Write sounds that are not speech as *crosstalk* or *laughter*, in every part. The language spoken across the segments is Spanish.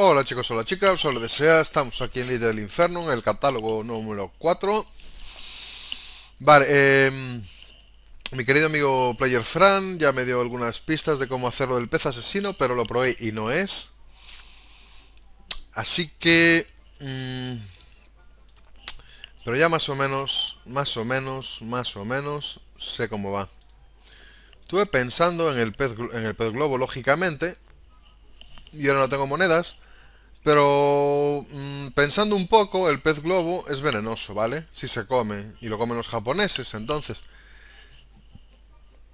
Hola chicos, hola chicas, os lo desea, estamos aquí en Líder del Inferno, en el catálogo número 4 Vale, eh, mi querido amigo Player Fran ya me dio algunas pistas de cómo hacerlo del pez asesino, pero lo probé y no es Así que... Mm, pero ya más o menos, más o menos, más o menos sé cómo va Estuve pensando en el pez, en el pez globo, lógicamente y ahora no tengo monedas pero mm, pensando un poco, el pez globo es venenoso, ¿vale? Si se come, y lo comen los japoneses, entonces.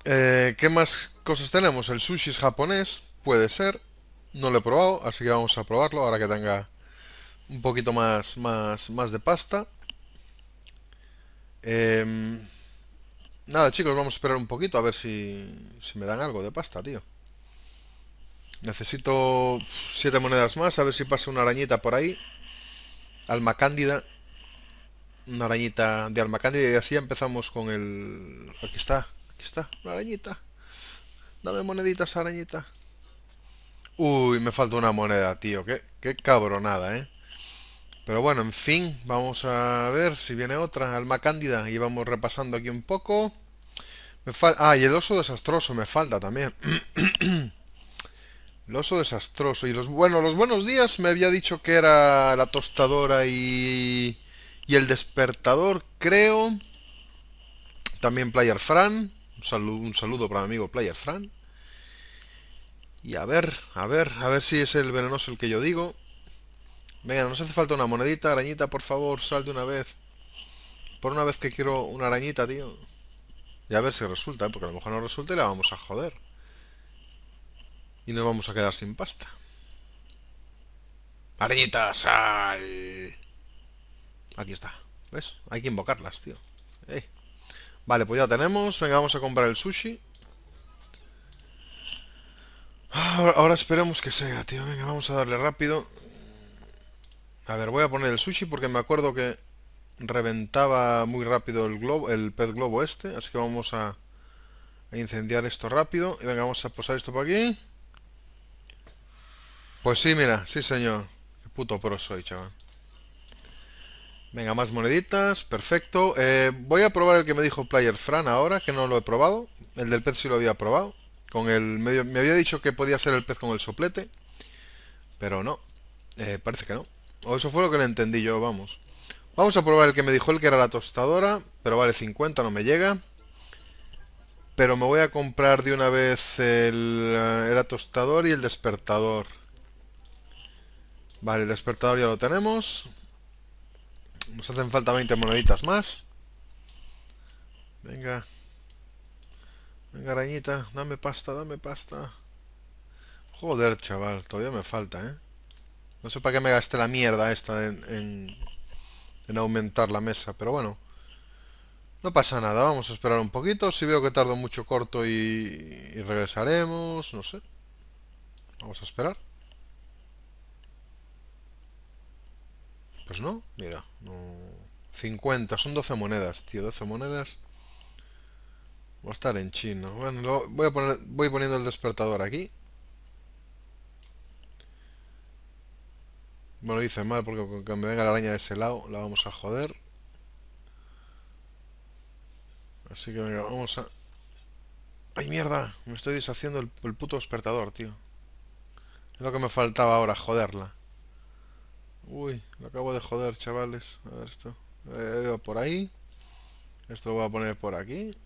Eh, ¿Qué más cosas tenemos? El sushi es japonés, puede ser. No lo he probado, así que vamos a probarlo ahora que tenga un poquito más, más, más de pasta. Em, nada, chicos, vamos a esperar un poquito a ver si, si me dan algo de pasta, tío. Necesito siete monedas más, a ver si pasa una arañita por ahí. Alma cándida. Una arañita de alma cándida y así empezamos con el... Aquí está, aquí está, una arañita. Dame moneditas, arañita. Uy, me falta una moneda, tío. Qué, cabronada, ¿eh? Pero bueno, en fin, vamos a ver si viene otra. Alma cándida y vamos repasando aquí un poco. Me falta... ah, y el oso desastroso me falta también. *clears throat* El oso desastroso. Y los bueno, los buenos días me había dicho que era la tostadora y, y el despertador, creo. También Player Fran. Un saludo, un saludo para mi amigo Player Fran. Y a ver, a ver, a ver si es el venenoso el que yo digo. Venga, nos hace falta una monedita, arañita, por favor, sal de una vez. Por una vez que quiero una arañita, tío. Y a ver si resulta, ¿eh? porque a lo mejor no resulta y la vamos a joder. Y nos vamos a quedar sin pasta. Arenita, Aquí está. ¿Ves? Hay que invocarlas, tío. Vale, pues ya tenemos. Venga, vamos a comprar el sushi. Ahora, esperemos que sea, tío. Venga, vamos a darle rápido. A ver, voy a poner el sushi porque me acuerdo que reventaba muy rápido el globo, el pez globo este. Así que vamos a, a incendiar esto rápido. Y venga, vamos a posar esto por aquí. Pues sí, mira, sí señor. Qué puto pro soy, chaval. Venga, más moneditas, perfecto. Eh, voy a probar el que me dijo Player Fran ahora, que no lo he probado. El del pez sí lo había probado. Con el me había dicho que podía hacer el pez con el soplete, pero no. Eh, parece que no. O eso fue lo que le entendí yo, vamos. Vamos a probar el que me dijo el que era la tostadora, pero vale 50, no me llega. Pero me voy a comprar de una vez el, eh, era tostador y el despertador. Vale, el despertador ya lo tenemos. Nos hacen falta 20 moneditas más. Venga. Venga, arañita. Dame pasta, dame pasta. Joder, chaval. Todavía me falta, ¿eh? No sé para qué me gasté la mierda esta en, en, aumentar la mesa. Pero bueno. No pasa nada. Vamos a esperar un poquito. Si veo que tardo mucho corto y regresaremos. No sé. Vamos a esperar. Pues no, mira, no... 50, son 12 monedas, tío, 12 monedas. Va a estar en chino Bueno, voy, a poner, voy poniendo el despertador aquí. Bueno, hice mal porque con me venga la araña de ese lado la vamos a joder. Así que vamos a... ¡Ay, mierda! Me estoy deshaciendo el, el puto despertador, tío. Es lo que me faltaba ahora, joderla. Uy, lo acabo de joder, chavales. A ver esto. Eh, por ahí. Esto lo voy a poner por aquí.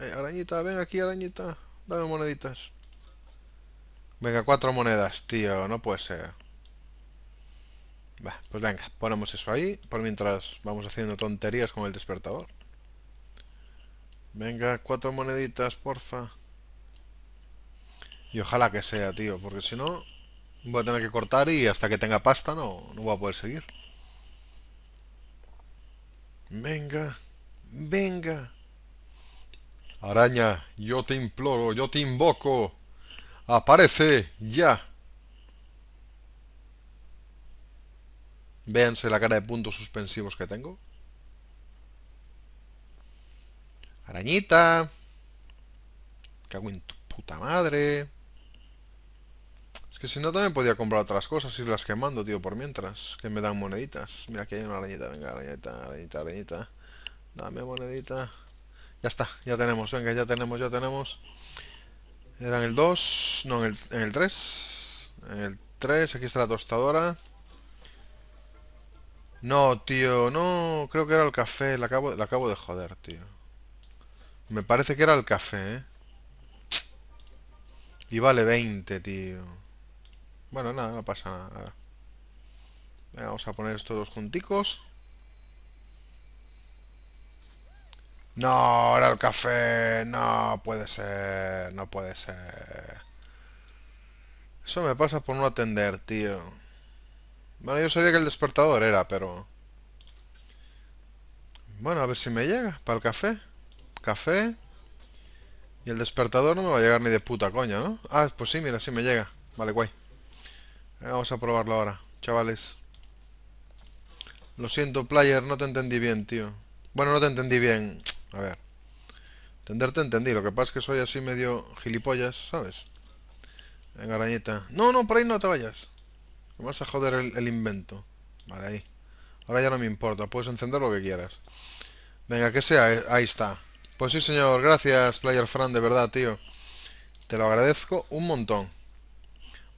Eh, arañita, ven aquí, arañita. Dame moneditas. Venga, cuatro monedas, tío. No puede ser. Va, pues venga, ponemos eso ahí. Por mientras vamos haciendo tonterías con el despertador. Venga, cuatro moneditas, porfa. Y ojalá que sea, tío, porque si no... Voy a tener que cortar y hasta que tenga pasta no, no voy a poder seguir. Venga, venga. Araña, yo te imploro, yo te invoco. Aparece ya. Véanse la cara de puntos suspensivos que tengo. Arañita. Cago en tu puta madre. Es que si no también podía comprar otras cosas y las quemando, tío, por mientras. Que me dan moneditas. Mira, aquí hay una arañita, venga, arañita, arañita, arañita. Dame monedita. Ya está, ya tenemos, venga, ya tenemos, ya tenemos. Era en el 2, no, en el, 3. En el 3, aquí está la tostadora. No, tío, no, creo que era el café, la acabo, la acabo de joder, tío. Me parece que era el café, ¿eh? Y vale 20, tío. Bueno, nada, no pasa nada. vamos a poner estos dos junticos. No, ahora el café. No puede ser, no puede ser. Eso me pasa por no atender, tío. Bueno, yo sabía que el despertador era, pero... Bueno, a ver si me llega. Para el café. Café. Y el despertador no me va a llegar ni de puta coña, ¿no? Ah, pues sí, mira, sí me llega. Vale, guay. Eh, vamos a probarlo ahora, chavales. Lo siento, player, no te entendí bien, tío. Bueno, no te entendí bien. A ver. Entenderte entendí, lo que pasa es que soy así medio gilipollas, ¿sabes? Venga, arañita. No, no, por ahí no te vayas. Vamos a joder el, el invento. Vale, ahí. Ahora ya no me importa, puedes encender lo que quieras. Venga, que sea, eh, ahí está. Pues sí, señor, gracias, Player Fran, de verdad, tío. Te lo agradezco un montón.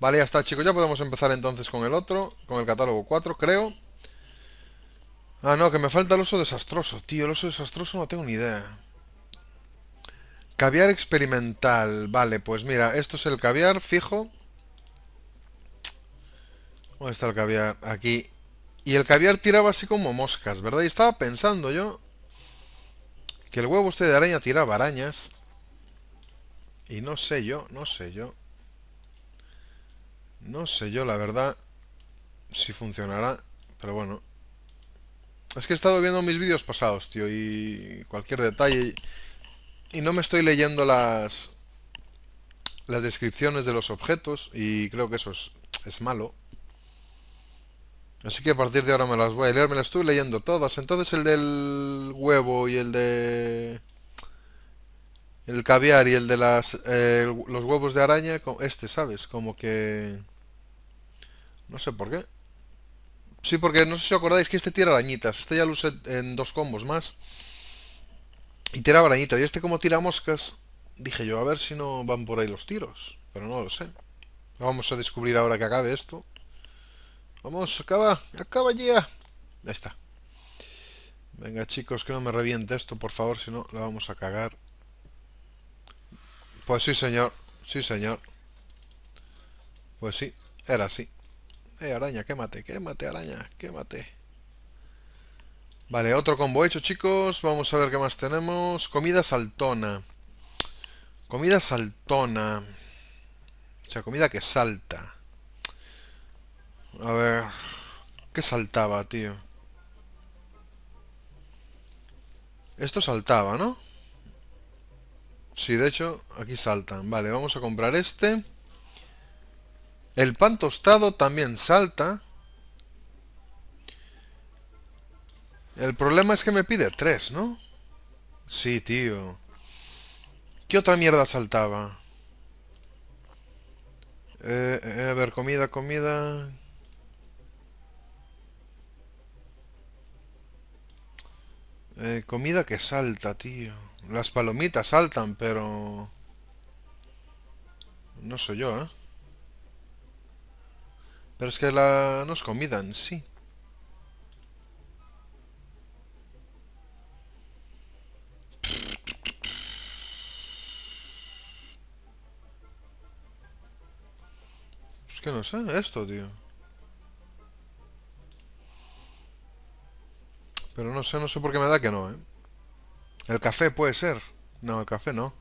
Vale, ya está chicos, ya podemos empezar entonces con el otro, con el catálogo 4 creo Ah no, que me falta el oso desastroso, tío, el oso desastroso no tengo ni idea Caviar experimental, vale, pues mira, esto es el caviar fijo ¿Dónde está el caviar? Aquí Y el caviar tiraba así como moscas, ¿verdad? Y estaba pensando yo Que el huevo este de araña tiraba arañas Y no sé yo, no sé yo no sé yo, la verdad, si funcionará, pero bueno. Es que he estado viendo mis vídeos pasados, tío, y cualquier detalle... Y no me estoy leyendo las... Las descripciones de los objetos, y creo que eso es, malo. Así que a partir de ahora me las voy a leer, me las estoy leyendo todas. Entonces el del huevo y el de... El caviar y el de las, eh, los huevos de araña, este, ¿sabes? Como que... No sé por qué. Sí, porque no sé si os acordáis que este tira arañitas. Este ya lo usé en dos combos más. Y tira arañitas. Y este como tira moscas, dije yo, a ver si no van por ahí los tiros. Pero no lo sé. Lo vamos a descubrir ahora que acabe esto. Vamos, acaba, acaba ya. Ya está. Venga chicos, que no me reviente esto, por favor, si no, la vamos a cagar. Pues sí, señor. Sí, señor. Pues sí, era así. Eh, araña, quémate, quémate, araña, quémate. Vale, otro combo hecho, chicos. Vamos a ver qué más tenemos. Comida saltona. Comida saltona. O sea, comida que salta. A ver... ¿Qué saltaba, tío? Esto saltaba, ¿no? Sí, de hecho, aquí saltan. Vale, vamos a comprar este. El pan tostado también salta. El problema es que me pide tres, ¿no? Sí, tío. ¿Qué otra mierda saltaba? Eh, eh, a ver, comida, comida... Eh, comida que salta, tío. Las palomitas saltan, pero... No soy yo, ¿eh? Pero es que la... nos comidan sí. Es que no sé, esto, tío. Pero no sé, no sé por qué me da que no, ¿eh? El café puede ser. No, el café no.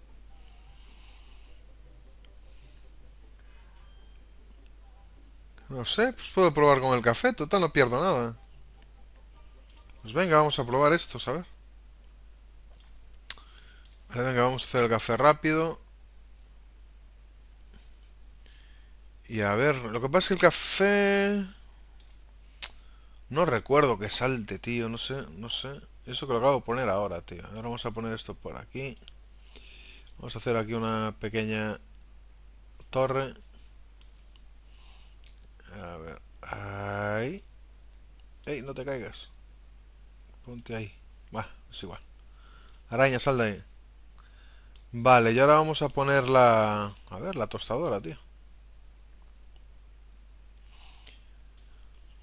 No sé, pues puedo probar con el café, total no pierdo nada. Pues venga, vamos a probar esto, a ver. venga, vamos a hacer el café rápido. Y a ver, lo que pasa es que el café... No recuerdo que salte, tío, no sé, no sé. Eso que lo acabo de poner ahora, tío. Ahora vamos a poner esto por aquí. Vamos a hacer aquí una pequeña torre. A ver, ahí. Ey, no te caigas. Ponte ahí. Va, es igual. Araña, sal de ahí. Vale, y ahora vamos a poner la... A ver, la tostadora, tío.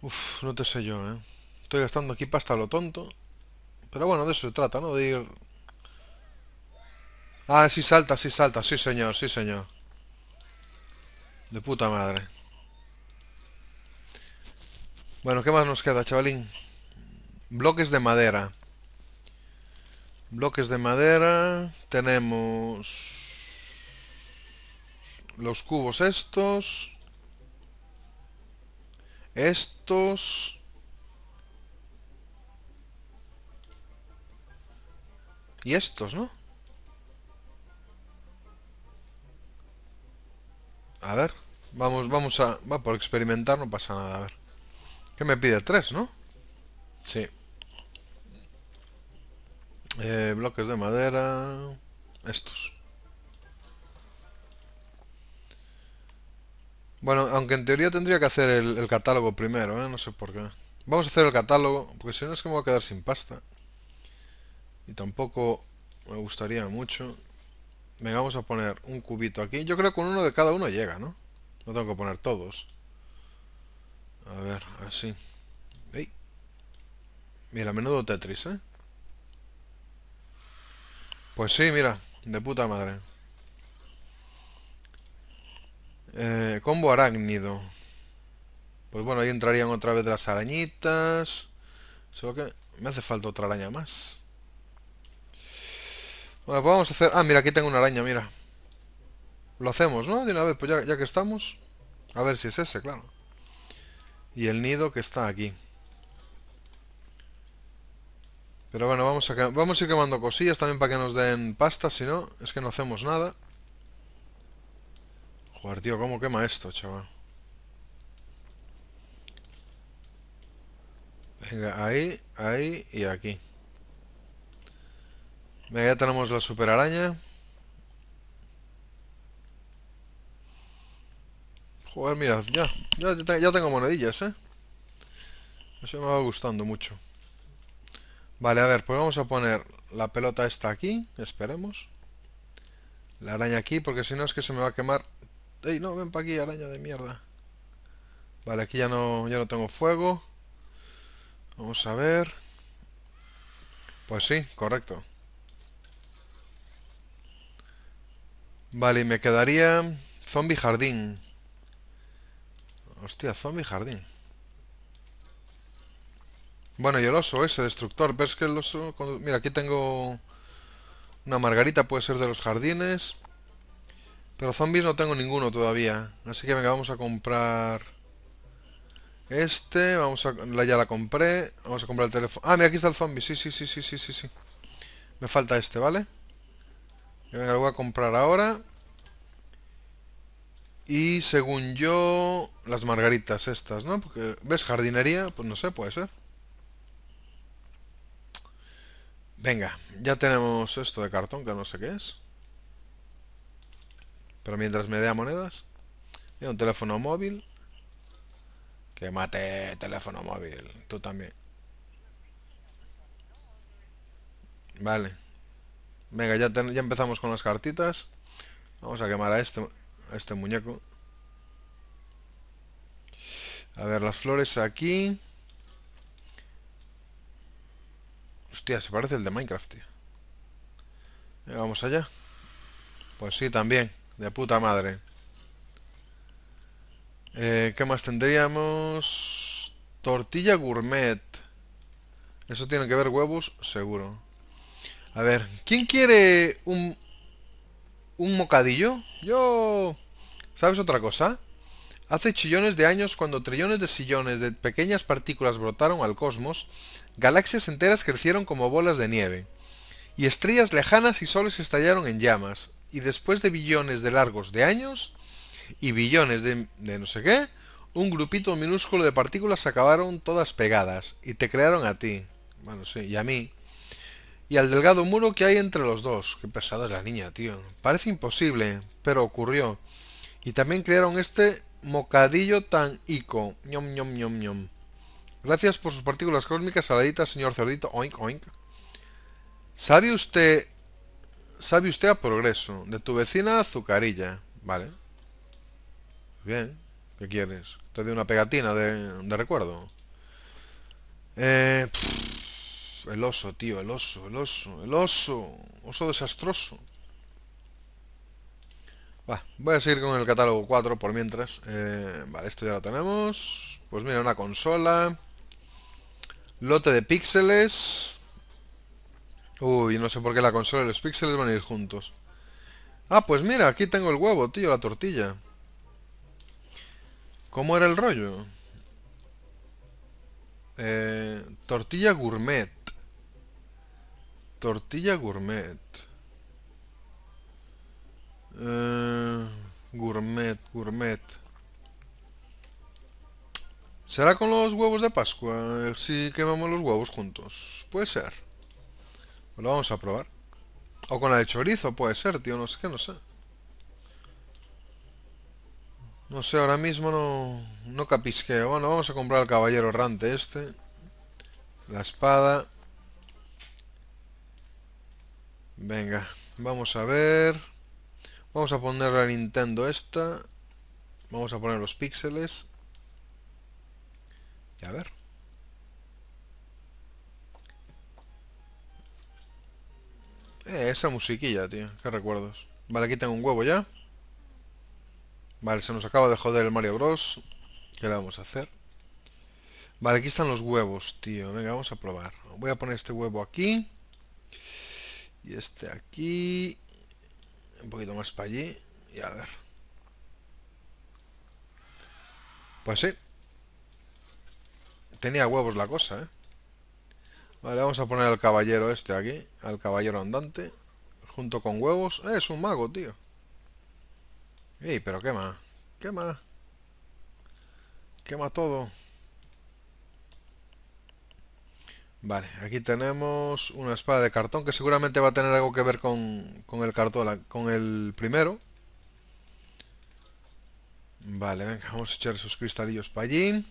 Uf, no te sé yo, ¿eh? Estoy gastando aquí pasta lo tonto. Pero bueno, de eso se trata, ¿no? De ir... Ah, sí salta, sí salta. Sí, señor, sí, señor. De puta madre. Bueno, ¿qué más nos queda, chavalín? Bloques de madera. Bloques de madera. Tenemos los cubos estos. Estos. Y estos, ¿no? A ver, vamos, vamos a... Va, por experimentar no pasa nada, a ver. Que me pide? ¿Tres, no? Sí. Eh, bloques de madera. Estos. Bueno, aunque en teoría tendría que hacer el, catálogo primero, ¿eh? No sé por qué. Vamos a hacer el catálogo, porque si no es que me voy a quedar sin pasta. Y tampoco me gustaría mucho. me vamos a poner un cubito aquí. Yo creo que con uno de cada uno llega, ¿no? No tengo que poner todos. A ver, así. Mira, menudo Tetris, ¿eh? Pues sí, mira, de puta madre. Eh, combo arácnido. Pues bueno, ahí entrarían otra vez las arañitas. Solo que me hace falta otra araña más. Bueno, pues vamos a hacer... Ah, mira, aquí tengo una araña, mira. Lo hacemos, ¿no? De una vez, pues ya que estamos. A ver si es ese, claro y el nido que está aquí. Pero bueno, vamos a, vamos a ir quemando cosillas también para que nos den pasta, si no, es que no hacemos nada. Joder, tío, ¿cómo quema esto, chaval? Venga, ahí, ahí y aquí. Venga, ya tenemos la super araña. Joder, mira, ya, ya, tengo monedillas, ¿eh? Eso me va gustando mucho. Vale, a ver, pues vamos a poner la pelota esta aquí, esperemos. La araña aquí, porque si no es que se me va a quemar... ¡Ey, no, ven para aquí, araña de mierda! Vale, aquí ya no, ya no tengo fuego. Vamos a ver... Pues sí, correcto. Vale, y me quedaría... Zombie jardín. Hostia, zombie jardín. Bueno, y el oso ese, destructor. ¿Ves que el oso...? Mira, aquí tengo... Una margarita puede ser de los jardines. Pero zombies no tengo ninguno todavía. Así que venga, vamos a comprar... Este, vamos a... ya la compré. Vamos a comprar el teléfono. Ah, mira, aquí está el zombie. Sí, sí, sí, sí, sí, sí, sí. Me falta este, ¿vale? Venga, voy a comprar ahora. Y según yo, las margaritas estas, ¿no? Porque, ¿ves? Jardinería, pues no sé, puede ser. Venga, ya tenemos esto de cartón, que no sé qué es. Pero mientras me dé monedas. un teléfono móvil. Que mate teléfono móvil. Tú también. Vale. Venga, ya, ya empezamos con las cartitas. Vamos a quemar a este a este muñeco. A ver, las flores aquí. Hostia, se parece el de Minecraft, Vamos allá. Pues sí, también. De puta madre. Eh, ¿Qué más tendríamos? Tortilla gourmet. Eso tiene que ver huevos, seguro. A ver, ¿quién quiere un, un mocadillo? Yo... ¿Sabes otra cosa? Hace chillones de años, cuando trillones de sillones de pequeñas partículas brotaron al cosmos, galaxias enteras crecieron como bolas de nieve. Y estrellas lejanas y soles estallaron en llamas. Y después de billones de largos de años, y billones de, de no sé qué, un grupito minúsculo de partículas acabaron todas pegadas, y te crearon a ti. Bueno, sí, y a mí y al delgado muro que hay entre los dos. Qué pesada es la niña, tío. Parece imposible, pero ocurrió. Y también crearon este mocadillo tan ico. ñom ñom ñom ñom. Gracias por sus partículas cósmicas saladitas, señor cerdito. Oink oink. ¿Sabe usted... Sabe usted a progreso. De tu vecina azucarilla. Vale. Bien. ¿Qué quieres? Te doy una pegatina de, recuerdo. Eh... El oso, tío, el oso, el oso, el oso. Oso desastroso. Va, voy a seguir con el catálogo 4 por mientras. Eh, vale, esto ya lo tenemos. Pues mira, una consola. Lote de píxeles. Uy, no sé por qué la consola y los píxeles van a ir juntos. Ah, pues mira, aquí tengo el huevo, tío, la tortilla. ¿Cómo era el rollo? Eh, tortilla gourmet. Tortilla gourmet. Eh, gourmet, gourmet. ¿Será con los huevos de Pascua? Eh, si quemamos los huevos juntos. Puede ser. Lo vamos a probar. O con la de chorizo, puede ser, tío. No sé qué, no sé. No sé, ahora mismo no, no capisqueo. Bueno, vamos a comprar el caballero errante este. La espada. Venga, vamos a ver. Vamos a poner la Nintendo esta. Vamos a poner los píxeles. Y a ver. Eh, esa musiquilla, tío. Qué recuerdos. Vale, aquí tengo un huevo ya. Vale, se nos acaba de joder el Mario Bros. ¿Qué le vamos a hacer? Vale, aquí están los huevos, tío. Venga, vamos a probar. Voy a poner este huevo aquí. Y este aquí. Un poquito más para allí. Y a ver. Pues sí. Tenía huevos la cosa, ¿eh? Vale, vamos a poner al caballero este aquí. Al caballero andante. Junto con huevos. es un mago, tío. y pero quema. Quema. Quema todo. Vale, aquí tenemos una espada de cartón que seguramente va a tener algo que ver con, el cartón, con el primero. Vale, venga, vamos a echar esos cristalillos para allí.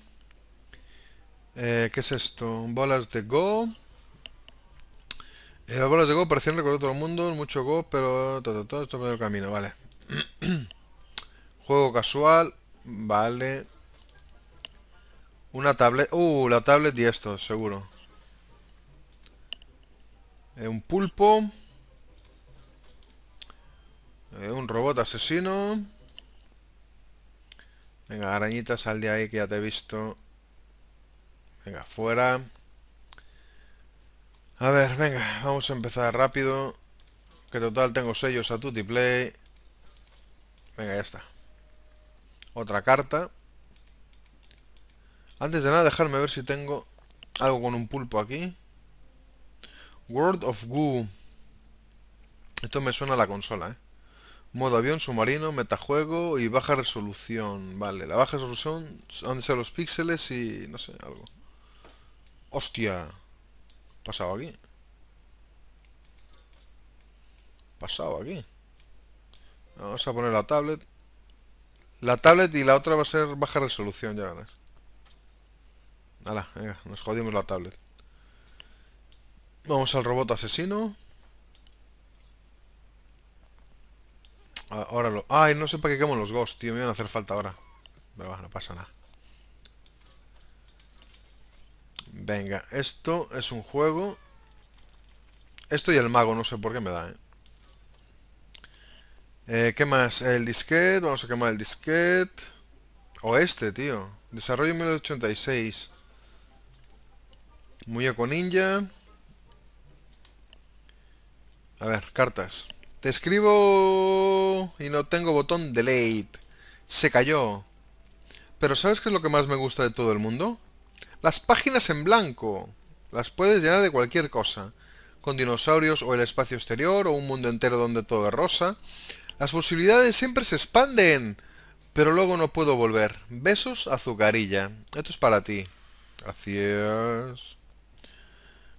Eh, ¿Qué es esto? Bolas de Go. Eh, las bolas de Go parecen recordar todo el mundo, mucho Go, pero todo, todo esto el camino, vale. *clears throat* Juego casual, vale. Una tablet... Uh, la tablet y esto, seguro un pulpo. un robot asesino. Venga, arañita, sal de ahí que ya te he visto. Venga, fuera. A ver, venga, vamos a empezar rápido. Que total tengo sellos a tutti play. Venga, ya está. Otra carta. Antes de nada, dejarme ver si tengo algo con un pulpo aquí. World of Goo. Esto me suena a la consola, ¿eh? Modo avión, submarino, metajuego y baja resolución. Vale, la baja resolución han de ser los píxeles y... no sé, algo. ¡Hostia! ¿Pasado aquí? ¿Pasado aquí? Vamos a poner la tablet. La tablet y la otra va a ser baja resolución, ya verás Hala, venga, nos jodimos la tablet. Vamos al robot asesino. Ah, ahora lo... Ay, no sé para qué quemo los ghosts, tío. Me van a hacer falta ahora. Pero va, no pasa nada. Venga, esto es un juego. Esto y el mago, no sé por qué me da, ¿eh? eh qué más? El disquete. Vamos a quemar el disquete. O este, tío. Desarrollo 1986. Muñeco ninja. A ver, cartas. Te escribo y no tengo botón delete. Se cayó. Pero ¿sabes qué es lo que más me gusta de todo el mundo? Las páginas en blanco. Las puedes llenar de cualquier cosa. Con dinosaurios o el espacio exterior o un mundo entero donde todo es rosa. Las posibilidades siempre se expanden. Pero luego no puedo volver. Besos, azucarilla. Esto es para ti. Gracias.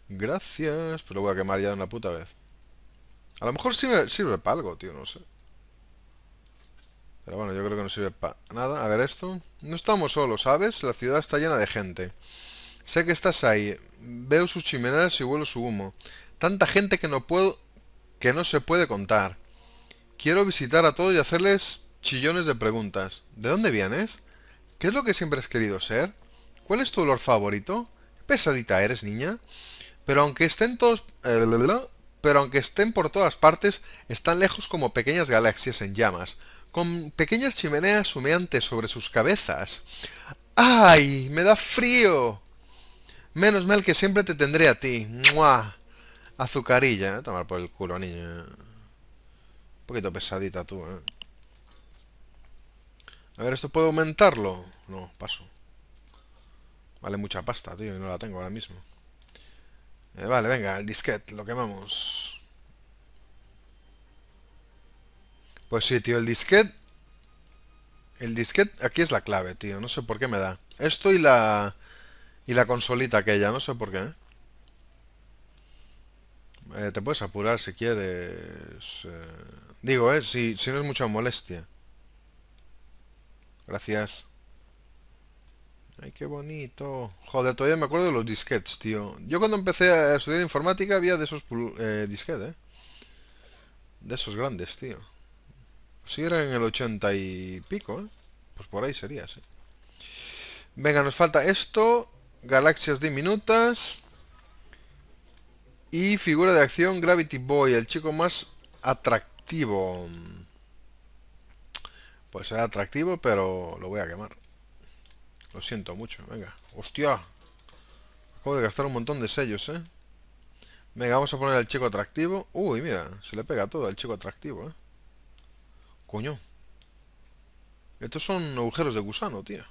Gracias. Pero voy a quemar ya una puta vez. A lo mejor sirve, para algo, tío, no sé. Pero bueno, yo creo que no sirve para nada. A ver esto. No estamos solos, ¿sabes? La ciudad está llena de gente. Sé que estás ahí. Veo sus chimeneas y huelo su humo. Tanta gente que no puedo... que no se puede contar. Quiero visitar a todos y hacerles chillones de preguntas. ¿De dónde vienes? ¿Qué es lo que siempre has querido ser? ¿Cuál es tu olor favorito? Pesadita eres, niña. Pero aunque estén todos... Eh, pero aunque estén por todas partes, están lejos como pequeñas galaxias en llamas, con pequeñas chimeneas humeantes sobre sus cabezas. ¡Ay! ¡Me da frío! Menos mal que siempre te tendré a ti. ¡Mua! Azucarilla, ¿eh? Tomar por el culo, niña. Un poquito pesadita tú, ¿eh? A ver, ¿esto puedo aumentarlo? No, paso. Vale mucha pasta, tío, y no la tengo ahora mismo. Eh, vale, venga, el disquete, lo quemamos. Pues sí, tío, el disquete... El disquete aquí es la clave, tío. No sé por qué me da. Esto y la... Y la consolita aquella, no sé por qué. ¿eh? Eh, te puedes apurar si quieres. digo, eh, si, si no es mucha molestia. Gracias. Ay, qué bonito. Joder, todavía me acuerdo de los disquetes, tío. Yo cuando empecé a estudiar informática había de esos eh, disquetes, ¿eh? De esos grandes, tío. Si eran en el 80 y pico, ¿eh? Pues por ahí sería, sí. Venga, nos falta esto. Galaxias diminutas. Y figura de acción Gravity Boy, el chico más atractivo. Pues era atractivo, pero lo voy a quemar. Lo siento mucho, venga. ¡Hostia! Acabo de gastar un montón de sellos, ¿eh? Venga, vamos a poner al chico atractivo. Uy, mira, se le pega todo al chico atractivo, ¿eh? Coño. Estos son agujeros de gusano, tío.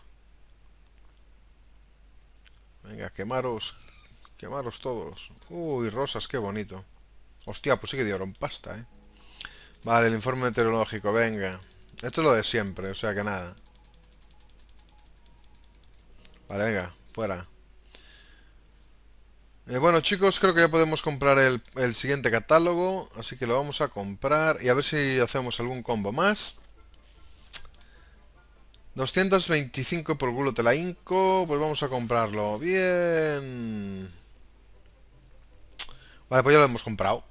Venga, quemaros. Quemaros todos. Uy, rosas, qué bonito. Hostia, pues sí que dieron pasta, ¿eh? Vale, el informe meteorológico, venga. Esto es lo de siempre, o sea que nada. Vale, venga, fuera. Eh, bueno chicos, creo que ya podemos comprar el, siguiente catálogo, así que lo vamos a comprar y a ver si hacemos algún combo más. 225 por culo te la inco, pues vamos a comprarlo. Bien. Vale, pues ya lo hemos comprado.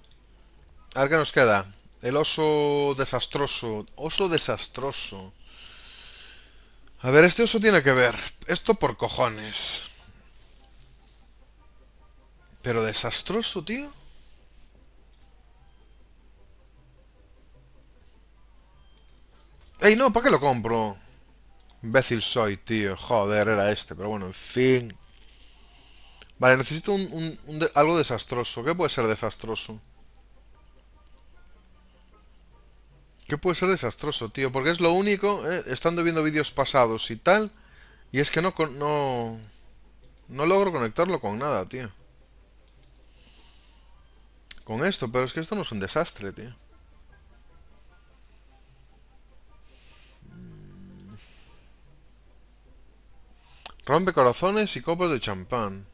A ver qué nos queda. El oso desastroso. Oso desastroso. A ver, este oso tiene que ver. Esto por cojones. Pero desastroso, tío. ¡Ey, no! ¿Para qué lo compro? Imbécil soy, tío. Joder, era este. Pero bueno, en fin. Vale, necesito un, algo desastroso. ¿Qué puede ser desastroso? Que puede ser desastroso, tío. Porque es lo único, eh, estando viendo vídeos pasados y tal. Y es que no, no, no logro conectarlo con nada, tío. Con esto, pero es que esto no es un desastre, tío. Mm. Rompe corazones y copas de champán.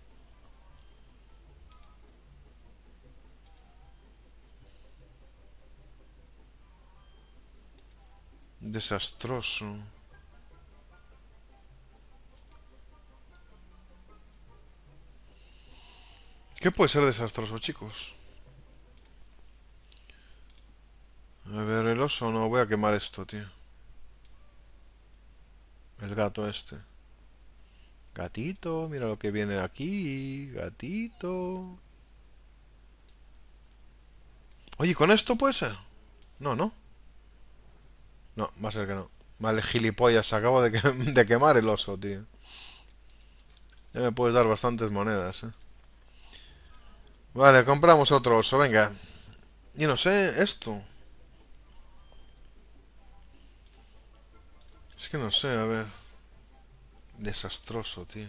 Desastroso. ¿Qué puede ser desastroso, chicos? A ver, el oso no, voy a quemar esto, tío. El gato este. Gatito, mira lo que viene aquí, gatito. Oye, ¿con esto puede ser? No, no. No, va a ser que no. Vale, gilipollas, acabo *laughs* de, quemar el oso, tío. Ya me puedes dar bastantes monedas, ¿eh? Vale, compramos otro oso, venga. Y no sé, esto. Es que no sé, a ver. Desastroso, tío.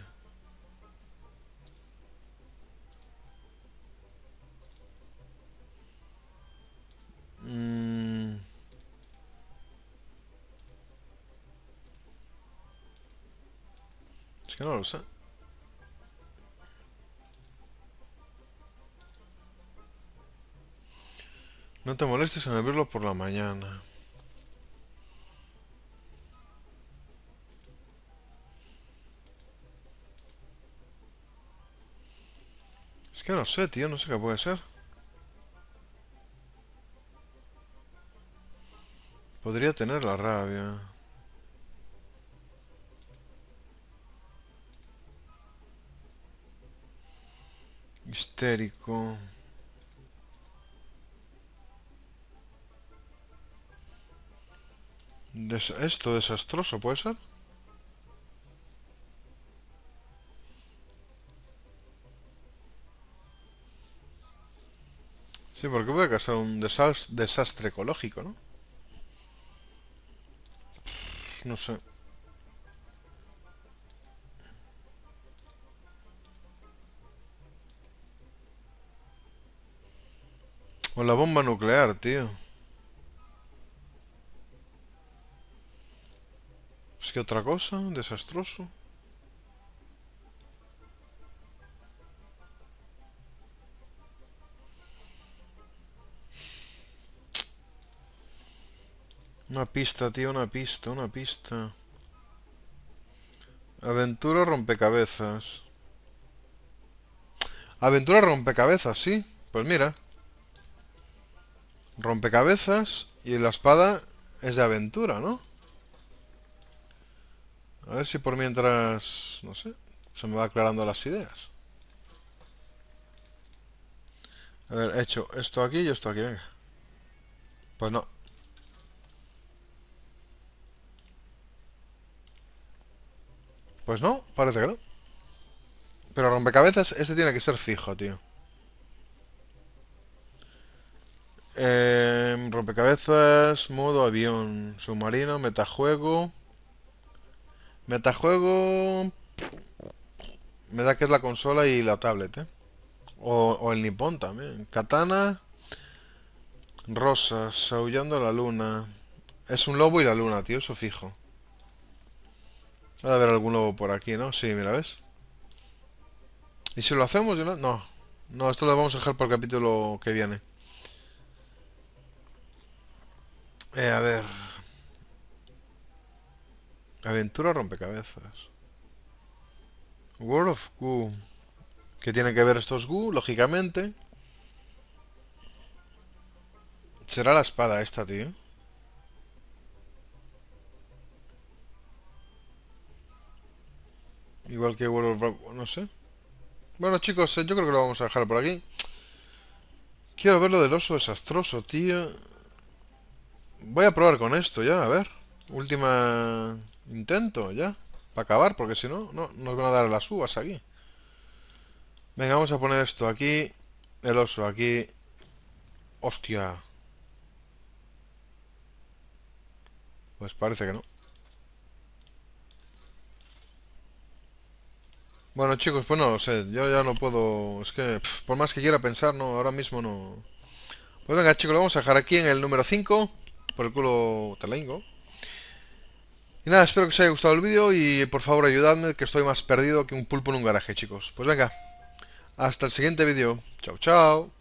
Mmm... Es que no lo sé. No te molestes en abrirlo por la mañana. Es que no sé, tío, no sé qué puede ser. Podría tener la rabia. histérico. esto desastroso, ¿puede ser? Sí, porque puede causar un desastre ecológico, ¿no? No sé. Con la bomba nuclear, tío. Es que otra cosa, desastroso. Una pista, tío, una pista, una pista. Aventura rompecabezas. Aventura rompecabezas, sí. Pues mira rompecabezas y la espada es de aventura, ¿no? A ver si por mientras, no sé, se me va aclarando las ideas. A ver, he hecho esto aquí y esto aquí, venga. Pues no. Pues no, parece que no. Pero rompecabezas, este tiene que ser fijo, tío. Em, rompecabezas, modo avión, submarino, metajuego. Metajuego... Me da que es la consola y la tablet, ¿eh? o, el nipón también. Katana... Rosas, aullando la luna. Es un lobo y la luna, tío, eso fijo. Ha a haber algún lobo por aquí, ¿no? Sí, mira, ¿ves? ¿Y si lo hacemos? No, no, esto lo vamos a dejar para el capítulo que viene. Eh, a ver... Aventura rompecabezas. World of Goo. ¿Qué tienen que ver estos Goo? Lógicamente. Será la espada esta, tío. Igual que World of... No sé. Bueno, chicos, eh, yo creo que lo vamos a dejar por aquí. Quiero ver lo del oso desastroso, tío. Voy a probar con esto ya, a ver. Última intento ya. Para acabar, porque si no, no nos van a dar las uvas aquí. Venga, vamos a poner esto aquí. El oso aquí. Hostia. Pues parece que no. Bueno chicos, pues no lo sé, yo ya no puedo, es que por más que quiera pensar, no, ahora mismo no. Pues venga chicos, lo vamos a dejar aquí en el número 5 por el culo Talengo. Y nada, espero que os haya gustado el vídeo y por favor ayudadme que estoy más perdido que un pulpo en un garaje, chicos. Pues venga, hasta el siguiente vídeo. Chao, chao.